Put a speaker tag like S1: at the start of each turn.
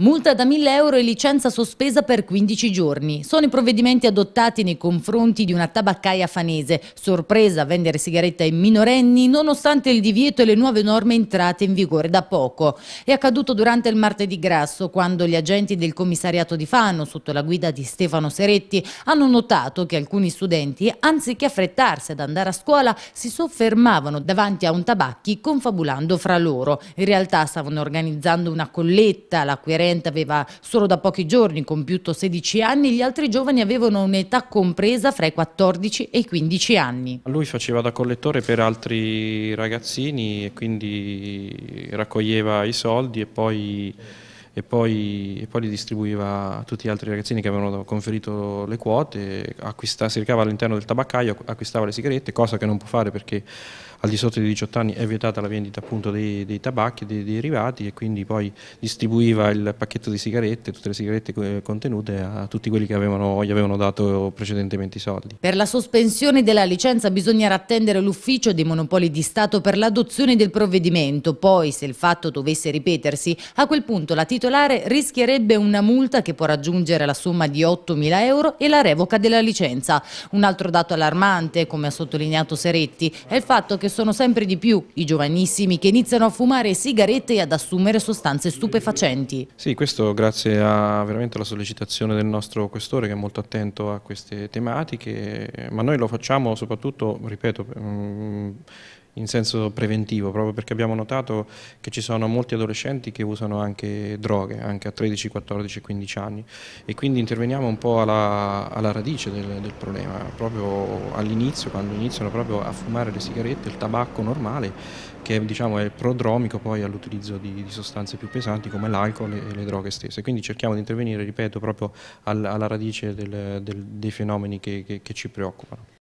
S1: Multa da 1000 euro e licenza sospesa per 15 giorni. Sono i provvedimenti adottati nei confronti di una tabaccaia fanese, sorpresa a vendere sigarette ai minorenni nonostante il divieto e le nuove norme entrate in vigore da poco. È accaduto durante il martedì grasso quando gli agenti del commissariato di Fano, sotto la guida di Stefano Seretti, hanno notato che alcuni studenti, anziché affrettarsi ad andare a scuola, si soffermavano davanti a un tabacchi confabulando fra loro. In realtà stavano organizzando una colletta, la querela Valente aveva solo da pochi giorni compiuto 16 anni, gli altri giovani avevano un'età compresa fra i 14 e i 15 anni.
S2: Lui faceva da collettore per altri ragazzini e quindi raccoglieva i soldi e poi e poi, e poi, li distribuiva a tutti gli altri ragazzini che avevano conferito le quote, si ricava all'interno del tabaccaio, acquistava le sigarette, cosa che non può fare perché al di sotto dei 18 anni è vietata la vendita appunto dei, dei tabacchi, dei, derivati e quindi poi distribuiva il pacchetto di sigarette, tutte le sigarette eh, contenute a tutti quelli che avevano, gli avevano dato precedentemente i soldi.
S1: Per la sospensione della licenza bisognerà attendere l'ufficio dei monopoli di Stato per l'adozione del provvedimento, poi se il fatto dovesse ripetersi a quel punto la titolarità titolare rischierebbe una multa che può raggiungere la somma di 8.000 euro e la revoca della licenza. Un altro dato allarmante, come ha sottolineato Seretti, è il fatto che sono sempre di più i giovanissimi che iniziano a fumare sigarette e ad assumere sostanze stupefacenti.
S2: Sì, questo grazie a, veramente alla sollecitazione del nostro questore che è molto attento a queste tematiche, ma noi lo facciamo soprattutto, ripeto, mm, in senso preventivo, proprio perché abbiamo notato che ci sono molti adolescenti che usano anche droghe, anche a 13, 14, 15 anni e quindi interveniamo un po' alla, alla radice del, del, problema, proprio all'inizio, quando iniziano proprio a fumare le sigarette, il tabacco normale, che diciamo, è prodromico poi all'utilizzo di, di, sostanze più pesanti come l'alcol e le droghe stesse. Quindi cerchiamo di intervenire, ripeto, proprio alla, alla radice del, del, dei fenomeni che, che, che ci preoccupano.